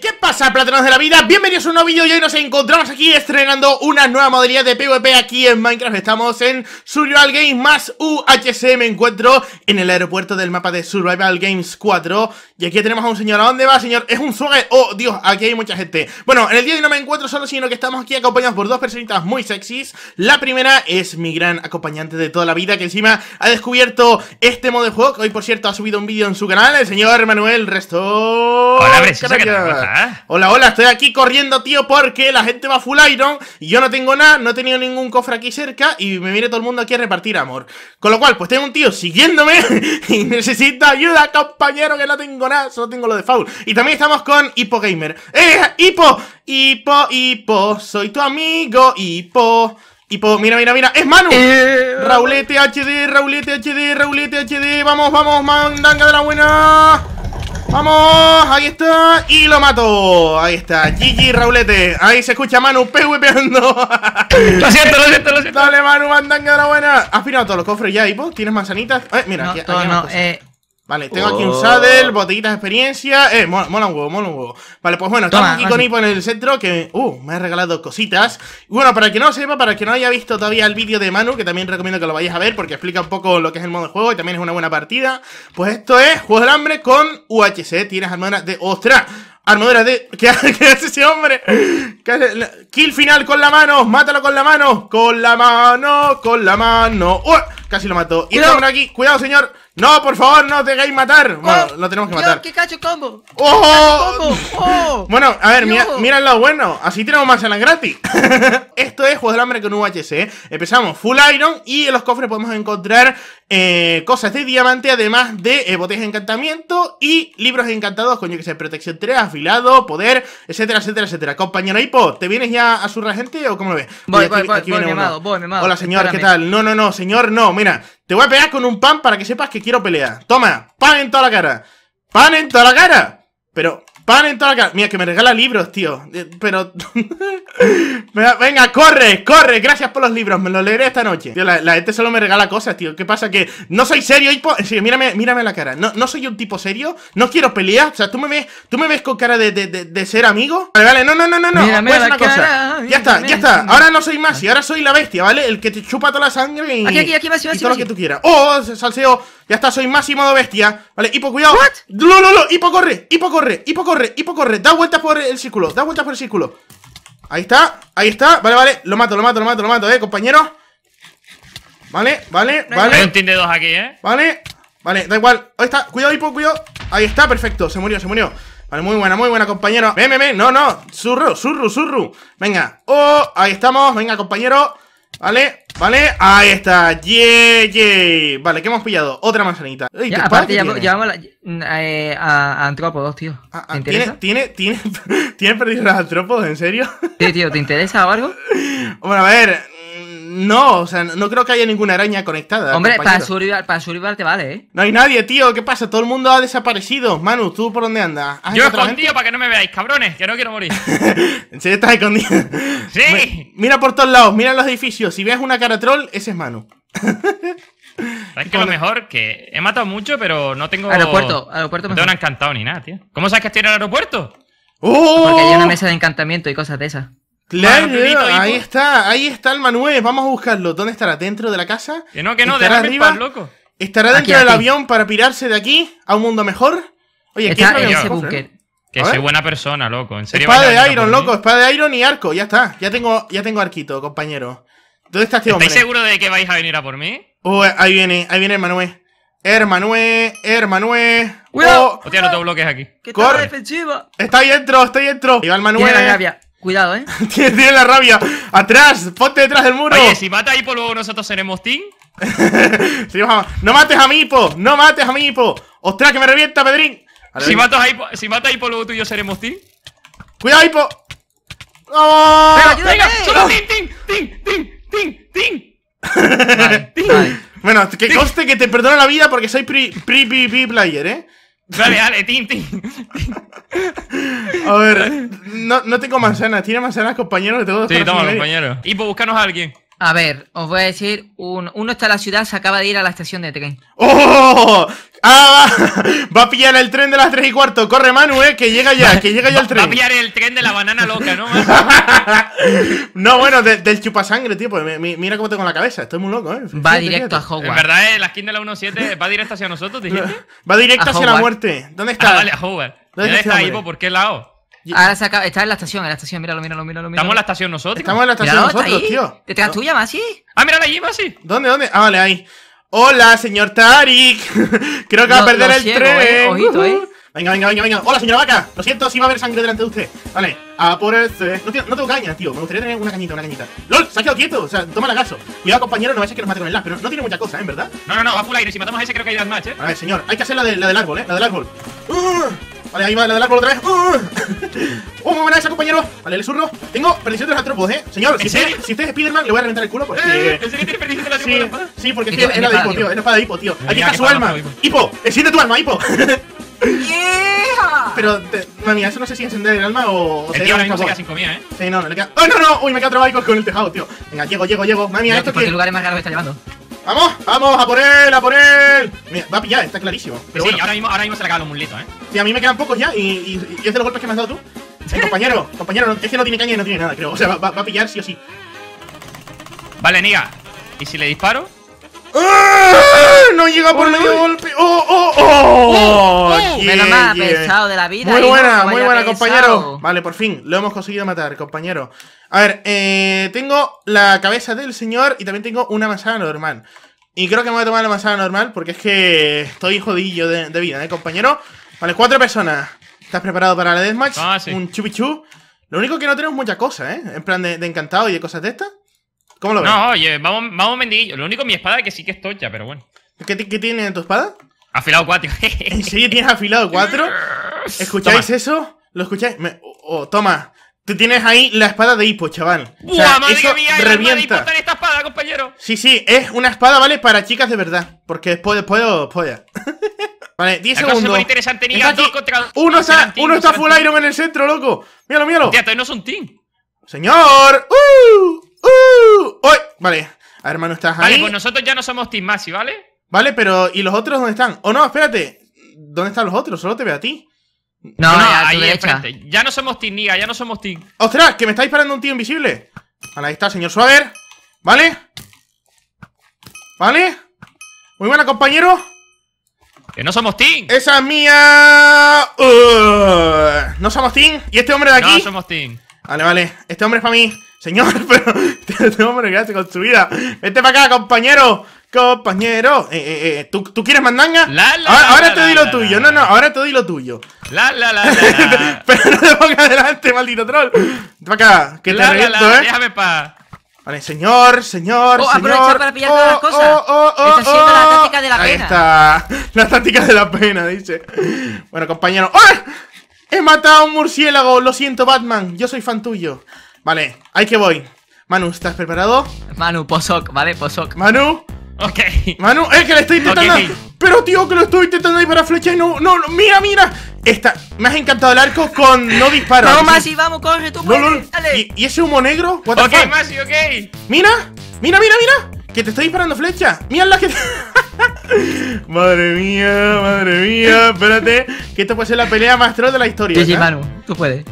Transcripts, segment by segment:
¿qué pasa, platanos de la vida? Bienvenidos a un nuevo vídeo y hoy nos encontramos aquí estrenando una nueva modalidad de PvP aquí en Minecraft Estamos en Survival Games más UHC, me encuentro en el aeropuerto del mapa de Survival Games 4 Y aquí tenemos a un señor, ¿a dónde va, señor? ¿Es un suave. Oh, Dios, aquí hay mucha gente Bueno, en el día de hoy no me encuentro solo, sino que estamos aquí acompañados por dos personitas muy sexys La primera es mi gran acompañante de toda la vida, que encima ha descubierto este modo de juego hoy, por cierto, ha subido un vídeo en su canal, el señor Manuel Resto... Hola, Hola, hola, estoy aquí corriendo, tío, porque la gente va full iron y yo no tengo nada, no he tenido ningún cofre aquí cerca y me viene todo el mundo aquí a repartir amor. Con lo cual, pues tengo un tío siguiéndome y necesito ayuda, compañero, que no tengo nada, solo tengo lo de Foul. Y también estamos con Hippo Gamer. ¡Eh, Hippo! Hippo, Hippo, soy tu amigo, Hippo. Hippo, mira, mira, mira, es Manu eh. Raulete HD, Raulete HD, Raulete HD Vamos, vamos, mandanga de la buena ¡Vamos! Ahí está. Y lo mato. Ahí está. Gigi Raulete. Ahí se escucha Manu peando. lo siento, lo siento, lo siento. Dale, Manu, mandanga de buena. ¿Has pirado todos los cofres ya, Ipo? ¿Tienes manzanitas? Eh, mira, aquí, Vale, tengo aquí un oh. saddle, botellitas de experiencia. Eh, mola, un huevo, mola un huevo. Vale, pues bueno, estamos aquí con Ipo en el centro que. Uh, me ha regalado cositas. Y bueno, para que no sepa, para que no haya visto todavía el vídeo de Manu, que también recomiendo que lo vayáis a ver porque explica un poco lo que es el modo de juego y también es una buena partida. Pues esto es Juego del Hambre con UHC. Tienes armaduras de. ¡Ostras! Armaduras de. ¿Qué, hace ese hombre? Kill final con la mano, mátalo con la mano, con la mano, con la mano. ¡Uh! Casi lo mató. Y estamos aquí, cuidado, señor. No, por favor, no os matar. Bueno, lo tenemos que matar. ¡Qué cacho combo! ¡Oh! ¡Oh! bueno, a ver, mira, mira lo bueno. Así tenemos más en gratis. Esto es Juego del Hambre con UHC. Empezamos Full Iron y en los cofres podemos encontrar eh, cosas de diamante, además de eh, botes botellas de encantamiento y libros encantados, coño, que sé, protección 3, afilado, poder, etcétera, etcétera, etcétera. Compañero Hipo, ¿te vienes ya a su gente o cómo lo ves? Voy, voy, voy, voy, Hola, señor, ¿qué tal? No, no, no, señor, no, mira. Te voy a pegar con un pan para que sepas que quiero pelear. Toma, pan en toda la cara. ¡Pan en toda la cara! Pero, Pan en toda la cara. Mira, que me regala libros, tío. Eh, pero. Venga, corre, corre. Gracias por los libros. Me los leeré esta noche. Tío, la, gente solo me regala cosas, tío. ¿Qué pasa? Que no soy serio. Hipo... Eh, sí, mírame, la cara. No, no soy un tipo serio. No quiero pelear. O sea, tú me ves, tú me ves con cara de, ser amigo. Vale, vale, no, no, no, no. no. ya está, ya está. Ahora no soy más. Y ahora soy la bestia, ¿vale? El que te chupa toda la sangre y. Aquí, aquí, aquí, y todo lo que tú quieras. Oh, salseo. Ya está, soy más y modo bestia. Vale, hipo, cuidado. ¿Qué? No, no, no. Hipo, corre. Hipo, corre. Hipo, corre corre, Hipo corre Da vueltas por el círculo, da vueltas por el círculo Ahí está, ahí está Vale, vale, lo mato, lo mato, lo mato, lo mato, eh, compañero Vale, vale, vale Hay un de dos aquí, eh Vale, vale, da igual Ahí está, cuidado Hipo, cuidado Ahí está, perfecto, se murió, se murió Vale, muy buena, muy buena, compañero Ven, ven, ven, no, no Surru, surru, surru Venga, oh, ahí estamos Venga, compañero Vale, vale, ahí está, yeah, yeah. Vale, ¿qué hemos pillado? Otra manzanita. ya, aparte, llevamos la, eh, a, a, tío. Ah, ah, interesa? ¿Tiene, tiene, tiene, ¿tiene perdido los antrópodos, en serio? Sí, tío, ¿te interesa o algo? Bueno, a ver, no, o sea, no creo que haya ninguna araña conectada. Hombre, para survival, te vale, ¿eh? No hay nadie, tío. ¿Qué pasa? Todo el mundo ha desaparecido. Manu, ¿tú por dónde andas? Yo escondido para que no me veáis, cabrones, que no quiero morir. ¿En estás escondido? ¡Sí! Mira por todos lados, mira los edificios. Si ves una cara troll, ese es Manu. Es que lo mejor? Que he matado mucho, pero no tengo. Aeropuerto, aeropuerto. No tengo encantado ni nada, tío. ¿Cómo sabes que estoy en el aeropuerto? ¡Oh! Porque hay una mesa de encantamiento y cosas de esas. Claro, ahí está, ahí está el Manuel, vamos a buscarlo. ¿Dónde estará? ¿Dentro de la casa? Que no, que no, de arriba, loco. ¿Estará dentro del avión para pirarse de aquí a un mundo mejor? Oye, ¿qué es en ese búnker. Que soy buena persona, loco. En serio. Espada de Iron, loco. Espada de Iron y arco. Ya está. Ya tengo, ya tengo arquito, compañero. ¿Dónde está este hombre? ¿Estáis seguro de que vais a venir a por mí? Oh, ahí viene, ahí viene el Manuel. Hermanue, Manuel, ¡Cuidado! Oh. Hostia, no te bloques aquí. Corre. Está ahí dentro, está dentro. Iba el Manuel. Cuidado, ¿eh? tiene, la rabia. ¡Atrás! ¡Ponte detrás del muro! Oye, si mata a Hippo, luego nosotros seremos team. ¡No mates a mi Hippo! ¡No mates a mi Hippo! ¡Ostras, que me revienta, Pedrín! si, matas si mata a Hippo, luego tú y yo seremos team. ¡Cuidado, Hippo! ¡Oh! ¡Venga, venga! ¡Solo team, team, team, team, team, Bueno, que conste que te perdono la vida porque soy pre-player, pre, pre, ¿eh? Dale, dale, tin, tin. A ver, no, no tengo manzanas. ¿Tiene manzanas, compañero? Tengo dos sí, toma, compañero. Y pues buscarnos a alguien. A ver, os voy a decir, uno, está en la ciudad, se acaba de ir a la estación de tren. ¡Oh! ¡Ah! Va a pillar el tren de las 3 y cuarto. Corre, Manu, eh, que llega ya, que llega ya el tren. Va a pillar el tren de la banana loca, ¿no? no, bueno, del chupasangre, tío. Pues, mira cómo tengo la cabeza, estoy muy loco, ¿eh? va directo a Hogwarts. La verdad, eh, la skin de la 1.7 va directo hacia nosotros, dijiste. Va directo hacia la muerte. ¿Dónde ah, está? Ah, vale, a Hogwarts. ¿Dónde, ¿Dónde está, Ivo? ¿Por qué lado? Ahora se acaba, está en la estación, en la estación, míralo, míralo, míralo. mira Estamos en la estación nosotros. Estamos en la estación nosotros, tío. Detrás tuya, Masi. Ah, míralo allí, Masi. ¿Dónde, dónde? Ah, vale, ahí. Hola, señor Tarik. Creo que va a perder el tren. Eh, eh. Venga, venga, venga, venga. Hola, señora vaca. Lo siento si va a haber sangre delante de usted. Vale, a por este. No, no tengo caña, tío. Me gustaría tener una cañita, una cañita. ¡Lol! Se ha quedado quieto. O sea, toma la gaso. Cuidado, compañero, no vaya a ser que nos mate con el Pero no tiene mucha cosa, ¿eh? ¿En verdad? No, no, no, va full aire. Si matamos a ese, creo que hay más, ¿eh? A ver, señor, hay que hacer la, de, la del árbol, ¿eh? La del árbol. ¡Ah! Vale, ahí va la del otra vez. ¡Uh! ¡Uh! esa, compañero! Vale, le zurro. Tengo perdición de los antropos, ¿eh? Señor, si usted, es Spiderman, le voy a reventar el culo porque... Eh, eh tiene de sí, Sí, porque es, la de tío. Es la de Hipo, tío. Aquí está su alma. Hipo, enciende tu alma, Hipo. Pero, eso no sé si encender el alma o. El se ¿eh? Sí, no, ¡Oh, no no, Uy, me con el tejado, tío. Venga, llego, llego, llego. esto más está llevando? ¡Vamos! ¡Vamos! ¡A por él! ¡A por él! Mira, va a pillar, está clarísimo. Pero sí, ahora, mismo, se le acaban los mulito, ¿eh? Sí, a mí me quedan pocos ya y, y, es de los golpes que me has dado tú. compañero, compañero, este no tiene caña y no tiene nada, creo. O sea, va, va a pillar sí o sí. Vale, Niga. ¿Y si le disparo? ¡Ah! No llega por medio golpe. ¡Oh, oh, oh! oh yeah, pensado de la vida. Muy buena, muy buena, compañero. Vale, por fin, lo hemos conseguido matar, compañero. A ver, eh, tengo la cabeza del señor y también tengo una manzana normal. Y creo que me voy a tomar la manzana normal porque es que estoy jodillo de, vida, ¿eh, compañero? Vale, cuatro personas. ¿Estás preparado para la deathmatch? Ah, sí. Un chupichú. Lo único que no tenemos muchas cosas, ¿eh? En plan de, encantado y de cosas de estas. ¿Cómo lo ves? No, oye, vamos, vamos mendillo. Lo único mi espada que sí que es tocha, pero bueno. ¿Qué, tiene en tu espada? Afilado 4. serio tienes afilado 4. ¿Escucháis eso? ¿Lo escucháis? Oh, toma. Tú tienes ahí la espada de hipo, chaval. madre eso mía! Revienta. De hipo esta espada, compañero! Sí, sí, es una espada, ¿vale? Para chicas de verdad. Porque después, después, después. vale, 10 segundos. interesante, contra... Uno está, full iron en el centro, loco. Míralo, míralo. Ya, todavía no son team. Señor. ¡Uh! ¡Uh! ¡Uy! Vale. A hermano, estás ahí. Vale, pues nosotros ya no somos team Masi, ¿vale? Vale, pero ¿y los otros dónde están? O oh, no, espérate. ¿Dónde están los otros? Solo te veo a ti. No, no, ahí enfrente. Ya no somos Team Niga, ya no somos Team. ¡Ostras! ¡Que me está disparando un tío invisible! Vale, ahí está, señor Suaver. ¿Vale? ¿Vale? Muy buena, compañero. Que no somos team. Esa es mía. Uh. no somos team. ¿Y este hombre de aquí? No somos team. Vale, vale. Este hombre es para mí. Señor, pero este hombre que hace con su vida. Vete para acá, compañero compañero. Eh, eh, eh, ¿tú, ¿tú, quieres mandanga? ahora, ahora te di lo tuyo. No, no, ahora te di lo tuyo. La, la, la, Pero no te pongas adelante, maldito troll. Para acá, que te reviento, ¿eh? Déjame pa. Vale, señor, señor, oh, señor. para pillar oh, todas las oh, oh, cosas. Oh, oh, la oh. táctica de la Ahí pena. está. La táctica de la pena, dice. Bueno, compañero. ¡Oh! He matado a un murciélago. Lo siento, Batman. Yo soy fan tuyo. Vale, ahí que voy. Manu, ¿estás preparado? Manu, posok, ¿vale? posok, Manu, Ok. Manu, es que le estoy intentando. Pero tío, que lo estoy intentando disparar para flecha y no, no, mira, mira. Esta, me has encantado el arco con no disparo. Vamos, Masi, vamos, corre, tú no, ¿Y, ese humo negro? ok, Masi, ok. Mira, mira, mira, mira. Que te estoy disparando flecha. Mira la que. madre mía, madre mía. Espérate, que esto puede ser la pelea más troll de la historia. Sí, sí, ¿eh? Manu, tú puedes.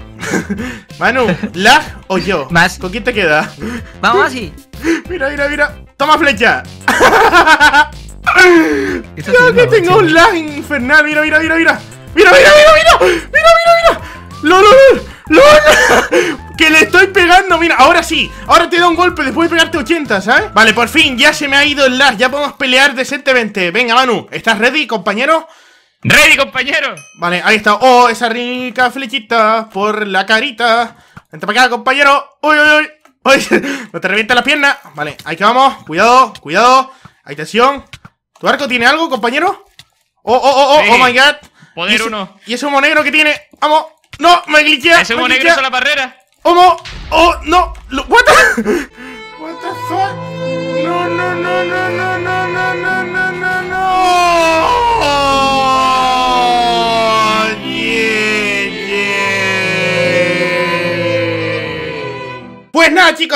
Manu, la o yo? Más. ¿Con quién te queda? Vamos así. Mira, mira, mira. ¡Toma flecha! ¡Ya que tengo un lag infernal! ¡Mira, mira, mira, mira! ¡Mira, mira, mira, mira! ¡Mira, mira, mira! ¡Lol, lo! lo que le estoy pegando! Mira, ahora sí Ahora te da un golpe después de pegarte 80, ¿sabes? Vale, por fin, ya se me ha ido el lag Ya podemos pelear decentemente Venga, Manu, ¿estás ready, compañero? ¡Ready, compañero! Vale, ahí está ¡Oh, esa rica flechita por la carita! Vente para acá, compañero ¡Uy, uy, uy! ¡Ay! ¡No te revienta la pierna! Vale, ahí que vamos. Cuidado, cuidado. Atención tensión. ¿Tu arco tiene algo, compañero? ¡Oh, oh, oh, oh! ¡Oh, my God! Poder ¿Y ese, uno. ¿Y ese humo negro que tiene? ¡Vamos! ¡No! ¡Me glitchea! ¡Ese humo negro es la barrera! ¡Homo! ¡Oh, no! ¡What the... What the fuck? ¡No, no, no, no, no, no, no, no, no, no!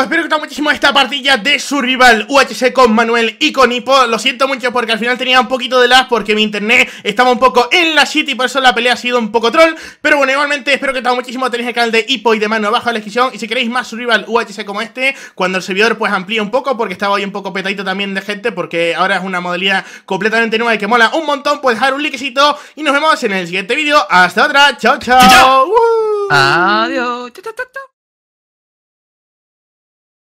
espero que os muchísimo esta partilla de su UHC con Manuel y con Hipo Lo siento mucho porque al final tenía un poquito de lag porque mi internet estaba un poco en la shit y por eso la pelea ha sido un poco troll Pero bueno, igualmente espero que os muchísimo, tenéis el canal de Hippo y de mano abajo en la descripción Y si queréis más su rival UHC como este, cuando el servidor pues amplíe un poco porque estaba hoy un poco petadito también de gente Porque ahora es una modalidad completamente nueva y que mola un montón, pues dejar un likecito y nos vemos en el siguiente vídeo Hasta otra, chao chao, Adiós, chao chao chao